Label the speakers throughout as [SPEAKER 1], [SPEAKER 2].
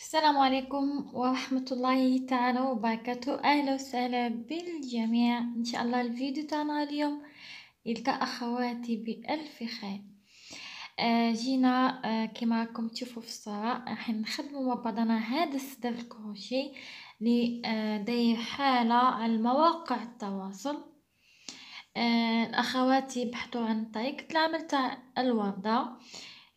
[SPEAKER 1] السلام عليكم ورحمة الله تعالى وبركاته أهلا وسهلا بالجميع إن شاء الله الفيديو تاعنا اليوم يلقى أخواتي بألف خير آه جينا آه كما راكم تشوفوا في الصورة راح نخدموا مع بعضنا هذا الصدر الكروشي اللي آه داير حالة على مواقع التواصل آه أخواتي بحثوا عن طريقة العمل تاع الوردة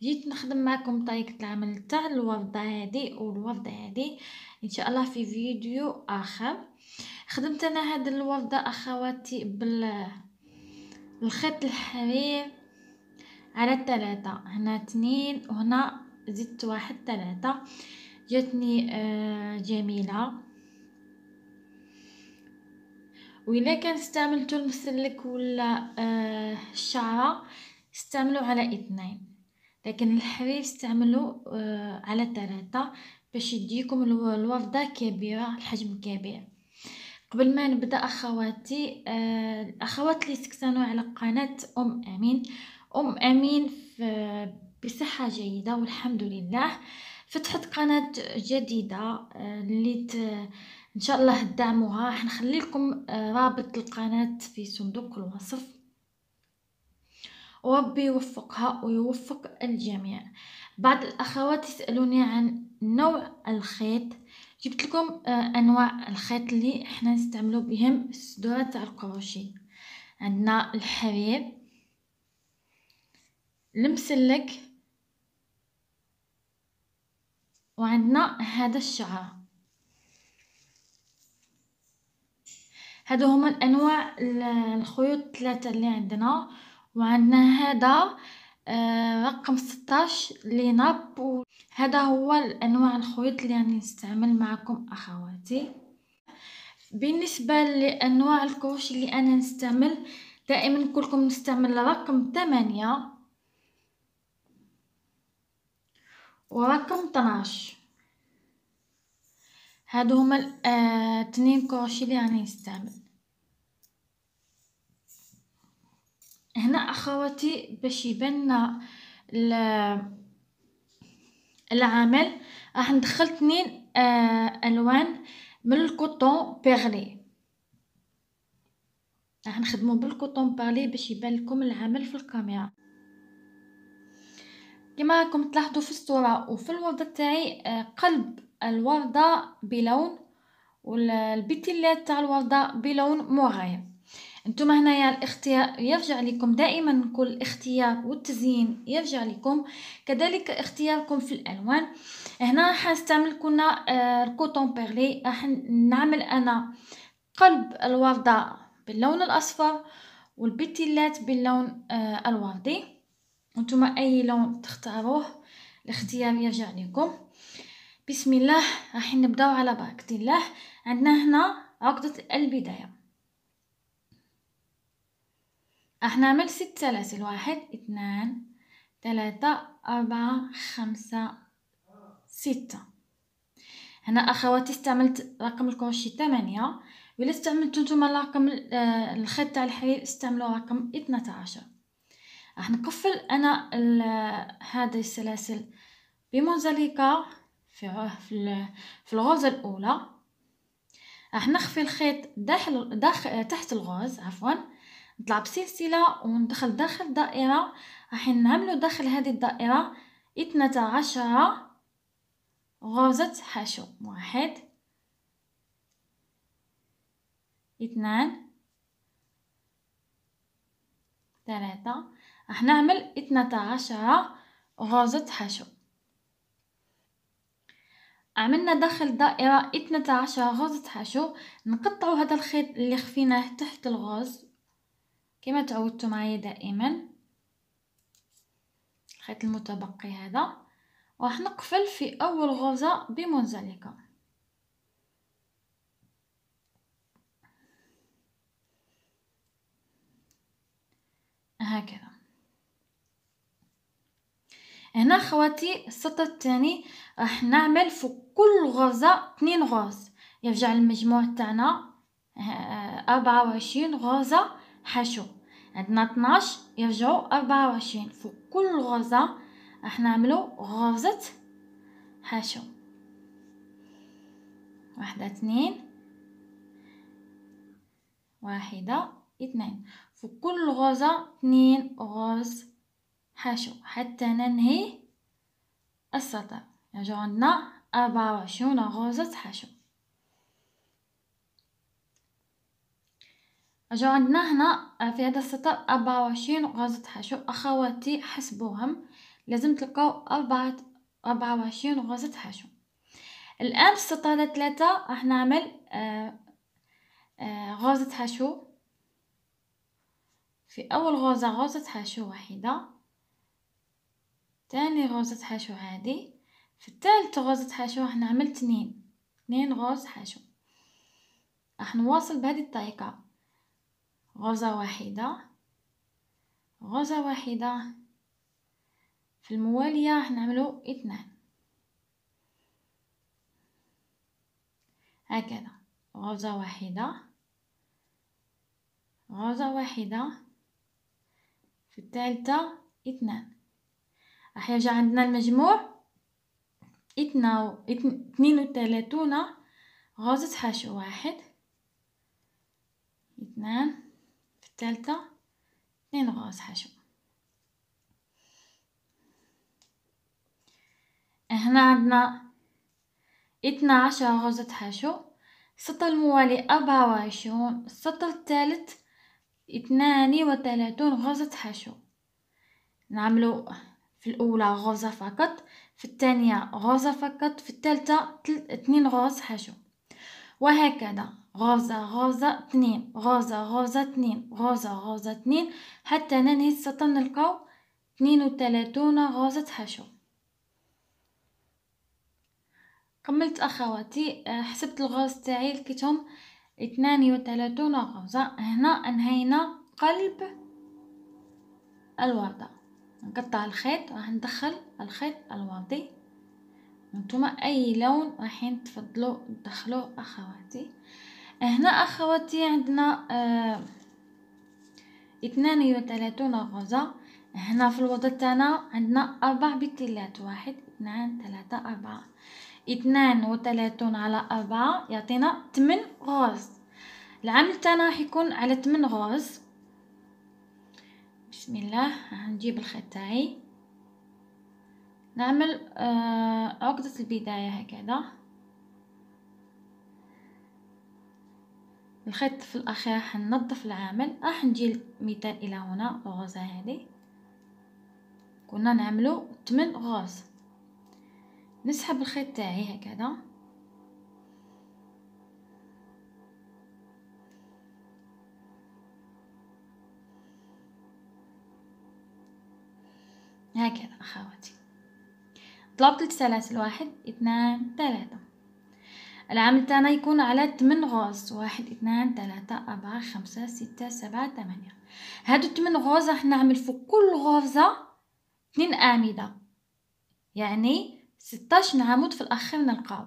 [SPEAKER 1] جيت نخدم معكم طريقه العمل تاع الورده هذه والورده هذه ان شاء الله في فيديو اخر خدمت انا هاد الورده اخواتي بال الخيط الحرير على ثلاثة هنا اثنين وهنا زدت واحد ثلاثة جاتني آه جميلة وإلا كان استعملتو المسلك ولا آه، الشعرة استعملوا على اثنين لكن الحرير استعملوه آه، على ثلاثة باش يديكم الوردة كبيرة الحجم كبير قبل ما نبدا اخواتي آه، الاخوات اللي سكنوا على قناه ام امين ام امين في بصحه جيده والحمد لله فتحت قناه جديده آه، اللي ان شاء الله تدعموها حنخلي لكم رابط القناه في صندوق الوصف وربي يوفقها ويوفق الجميع بعض الأخوات يسألوني عن نوع الخيط جبت لكم آه، أنواع الخيط اللي احنا نستعملو بهم الصدورة تاع الكروشيه عندنا الحرير المسلك وعندنا هذا الشعر هادو هما الانواع الخيوط الثلاثه اللي عندنا وعندنا هذا آه، رقم 16 ليناب هذا هو الانواع الخيوط اللي راني يعني نستعمل معكم اخواتي بالنسبه لانواع الكروشي اللي انا نستعمل دائما كلكم نستعمل رقم 8 ورقم 12 هادو هما الاثنين آه كروشي اللي راني يعني نستعمل هنا اخواتي باش يبان لنا العمل راح ندخل اثنين آه، الوان من الكوطون بيرلي راح نخدمو بالكوطون بيرلي باش يبان لكم العمل في الكاميرا كما راكم تلاحظوا في الصوره وفي الوردة تاعي آه، قلب الوردة بلون والبتلات تاع الوردة بلون مغاير انتم هنايا الاختيار يرجع لكم دائما نقول الاختيار والتزيين يرجع لكم كذلك اختياركم في الالوان هنا حنستعمل كنا الكوتون آه، بيرلي راح نعمل انا قلب الوردة باللون الاصفر والبتيلات باللون آه، الوردي انتم اي لون تختاروه الاختيار يرجع لكم بسم الله راح نبداو على بركه الله عندنا هنا عقده البدايه راح نعمل ست سلاسل واحد اثنان ثلاثة أربعة خمسة ستة هنا أخواتي استعملت رقم الكروشي ثمانية ولا استعملتو نتوما رقم الخيط آه، تاع الحرير استعملوا رقم اثنى عشر راح نقفل أنا آه، هذه السلاسل بمنزلقة في في, في الغرزة الأولى راح نخفي الخيط داخل, داخل تحت الغرز عفوا نطلع بسلسله وندخل داخل دائره راح نعملو داخل هذه الدائره 12 عشر غرزه حشو واحد اثنان ثلاثة راح نعمل اثنتا عشر غرزة حشو عملنا داخل دائرة اثنتا عشر غرزة حشو نقطعو هذا الخيط اللي خفيناه تحت الغرز كما تعودتوا معايا دائما الخيط المتبقي هذا راح نقفل في اول غرزه بمنزلقه هكذا هنا خواتي السطر الثاني راح نعمل فوق كل غرزه اثنين غرز يرجع المجموع تاعنا آه، آه، أربعة وعشرين غرزه حشو عندنا 12 يرجعوا 24 فوق كل غرزه راح نعملوا غرزه حشو واحدة اثنين واحدة اثنين فوق كل غرزة اثنين غرز حشو حتى ننهي السطر يرجع عندنا أربعة وعشرون غرزة حشو جو عندنا هنا في هذا السطر 24 وعشرين حشو أخواتي حسبوهم لازم تلقاو أربعة أربعة وعشرين حشو الآن في السطر 3 راح نعمل آه, آه، حشو في أول غازة غازة حشو واحدة ثاني غازة حشو هذه في الثالث غازة حشو راح نعمل تنين تنين غاز حشو راح نواصل بهذه الطريقة غزة واحدة غزة واحدة في الموالية راح نعملو اثنان هكذا غزة واحدة غزة واحدة في الثالثة اثنان راح يرجع عندنا المجموع اثنين وثلاثون غوزة حشو واحد اثنان الثالثة اثنين غاز حشو هنا عندنا اثنا عشر غرزة حشو السطر الموالي أربعة وعشرون السطر الثالث اثنان وثلاثون غرزة حشو نعملو في الأولى غرزة فقط في الثانية غرزة فقط في الثالثة اثنين غرز حشو وهكذا غوزة غوزة اثنين غوزة غوزة اثنين غوزة غوزة اثنين حتى ننهي السطر نلقاو اثنين وثلاثون غوزة حشو كملت أخواتي آه، حسبت الغوز تاعي لقيتهم اثنان وثلاثون غوزة هنا انهينا قلب الوردة نقطع الخيط راح ندخل الخيط الوردي نتوما اي لون رايحين تفضلوا تدخلوا اخواتي هنا اخواتي عندنا اه اثنان وثلاثون غزة هنا في الوضع تاعنا عندنا اربع بتلات واحد اثنان ثلاثة اربعة اثنان وثلاثون على اربعة يعطينا ثمن غوز العمل تاعنا راح يكون على ثمن غوز بسم الله هنجيب الخيط تاعي نعمل آه، عقدة البداية هكذا الخيط في الأخير حننظف العامل راح نجي مثال إلى هنا الغرزة هذه كنا نعملو 8 غرز نسحب الخيط تاعي هكذا هكذا أخواتي طلبت السلاسل واحد اثنان ثلاثة العامل تاعنا يكون على 8 غوز واحد اثنان ثلاثة أربعة خمسة ستة سبعة ثمانية هادو 8 غوز راح نعمل فوق كل غوزة اثنين أعمدة يعني 16 عمود في الأخير نلقاو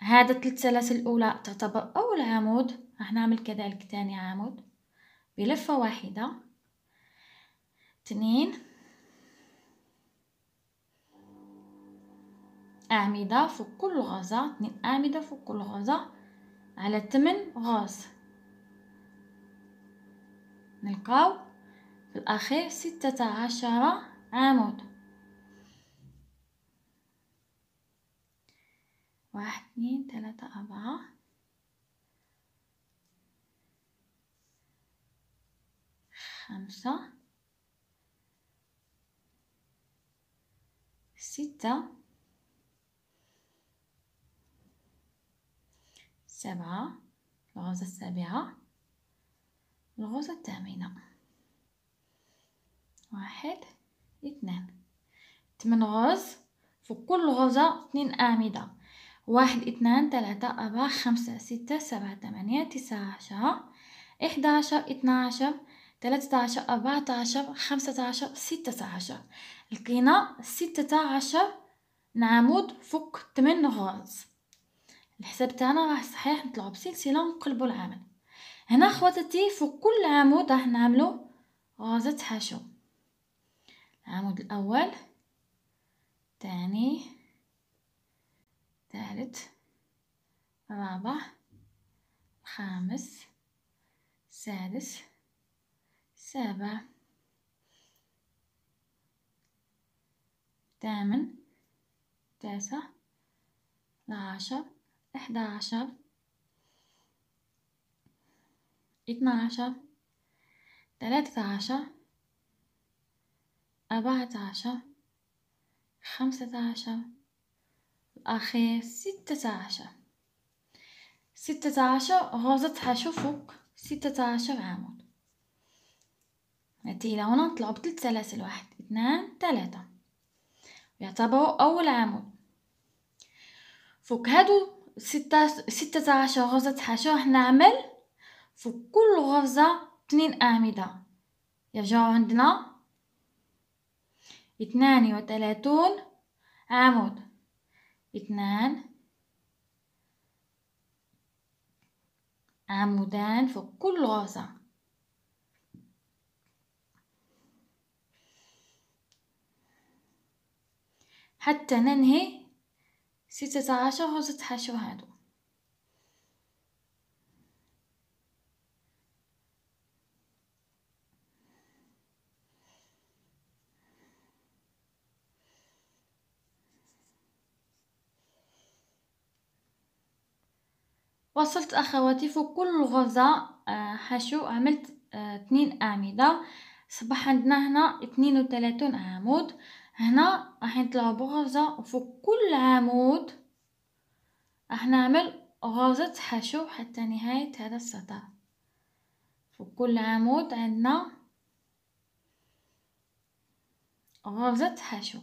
[SPEAKER 1] هذا ثلاث سلاسل الأولى تعتبر أول عمود راح نعمل كذلك ثاني عمود بلفة واحدة اثنين أعمدة فوق كل غازة اثنين أعمدة فوق كل غازة على ثمن غاز نلقاو في الأخير ستة عشر عمود واحد اثنين ثلاثة أربعة خمسة ستة سبعة الغوصة السابعة الغوصة الثامنة واحد اثنان ثمان غوز فوق كل غوزة اثنين أعمدة واحد اثنان ثلاثة أربعة خمسة ستة سبعة ثمانية تسعة عشرة إحدى عشر اثنى عشر ثلاثة عشر أربعة عشر خمسة عشر ستة عشر لقينا ستة عشر نعمود فوق ثمان غوز الحساب تاعنا راه صحيح نطلعو بسلسله ونقلبو العمل هنا خواتاتي فوق كل عمود راح نعملو غازة حشو العمود الاول ثاني ثالث رابع خامس سادس سابع ثامن تاسع العاشر إحدى عشر اثنى عشر ثلاثة عشر أربعة عشر خمسة عشر الأخير ستة عشر ستة عشر غوزتها شوفوك ستة عشر عمود نأتي إلى هنا نطلع بثلاث سلاسل واحد اثنان ثلاثة يعتبروا أول عمود فوق هادو ستة عشر غرزة حشو نعمل في كل غرزة اثنين أعمدة يرجعو عندنا اثنان وثلاثون عمود اثنان عمودان في كل غرزة حتى ننهي ستة عشر وستة عشر هادو وصلت أخواتي فوق كل غرزة آه، حشو عملت آه، اثنين أعمدة صبح عندنا هنا اثنين وثلاثون عمود هنا راح نطلع بغرزة وفوق كل عمود راح نعمل غرزة حشو حتى نهاية هذا السطر فوق كل عمود عندنا غرزة حشو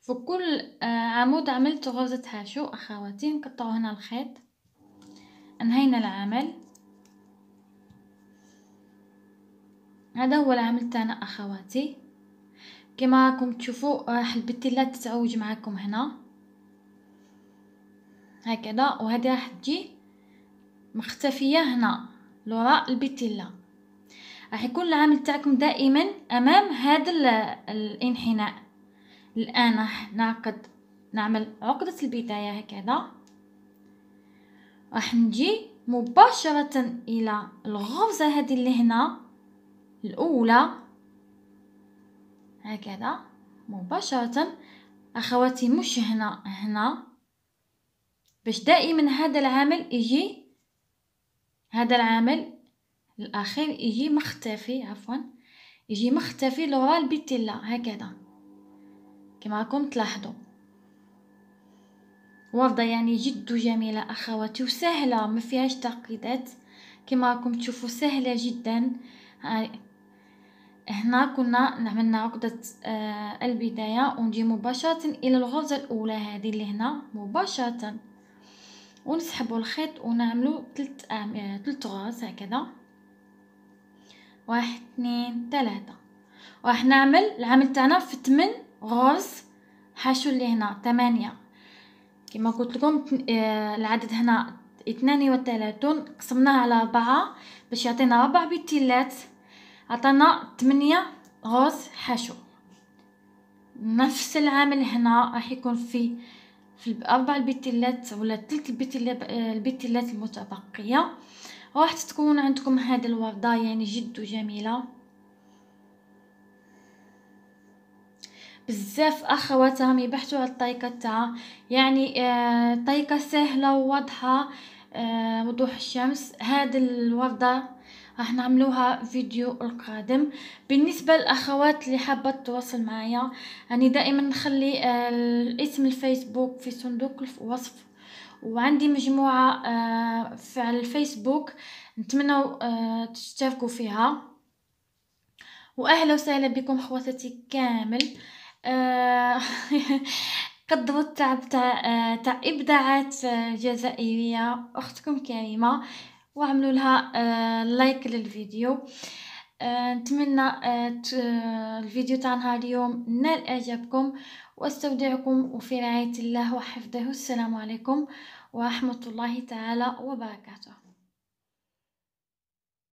[SPEAKER 1] فوق كل عمود عملت غرزة حشو أخواتي نقطعو هنا الخيط أنهينا العمل هذا هو العمل تاعنا أخواتي كما راكم تشوفوا راح البتلات تتعوج معكم هنا هكذا وهذه راح تجي مختفيه هنا لوراء البتله راح يكون العمل تاعكم دائما امام هذا الانحناء الان راح نعقد نعمل عقده البدايه هكذا راح نجي مباشرة الى الغرزة هذه اللي هنا الاولى هكذا مباشرة اخواتي مش هنا هنا باش دائما هذا العامل يجي هذا العامل الاخير يجي مختفي عفوا يجي مختفي لورا البيتيلا هكذا كما راكم تلاحظوا وردة يعني جد جميلة أخواتي وسهلة ما فيهاش تعقيدات كما راكم تشوفوا سهلة جدا آه، هنا كنا عملنا عقدة آه البداية ونجي مباشرة إلى الغرزة الأولى هذه اللي هنا مباشرة ونسحبوا الخيط ونعملوا ثلاث آه تلت غرز هكذا واحد اثنين ثلاثة راح نعمل العمل تاعنا في تمن غرز حاشو اللي هنا ثمانية كما قلت لكم آه، العدد هنا اثنان وثلاثون قسمناها على أربعة باش يعطينا ربع بتلات عطانا ثمانية غوز حشو نفس العامل هنا راح يكون في في الأربع البتلات ولا تلت البتلات آه، المتبقية راح تكون عندكم هذه الوردة يعني جد جميلة بزاف اخواتهم يبحثوا على الطريقه تاعها يعني آه، طريقه سهله وواضحه آه، وضوح الشمس هاد الورده راح نعملوها فيديو القادم بالنسبه للاخوات اللي حابه تتواصل معايا راني يعني دائما نخلي آه، اسم الفيسبوك في صندوق الوصف وعندي مجموعه على الفيسبوك نتمنى تشتركوا فيها واهلا وسهلا بكم خواتاتي كامل قضبوا التعب تاع تاع ابداعات آه، جزائريه اختكم كريمه وعملوا لها لايك آه، للفيديو آه، نتمنى الفيديو تاع نهار اليوم نال اعجابكم واستودعكم وفي رعايه الله وحفظه السلام عليكم ورحمه الله تعالى وبركاته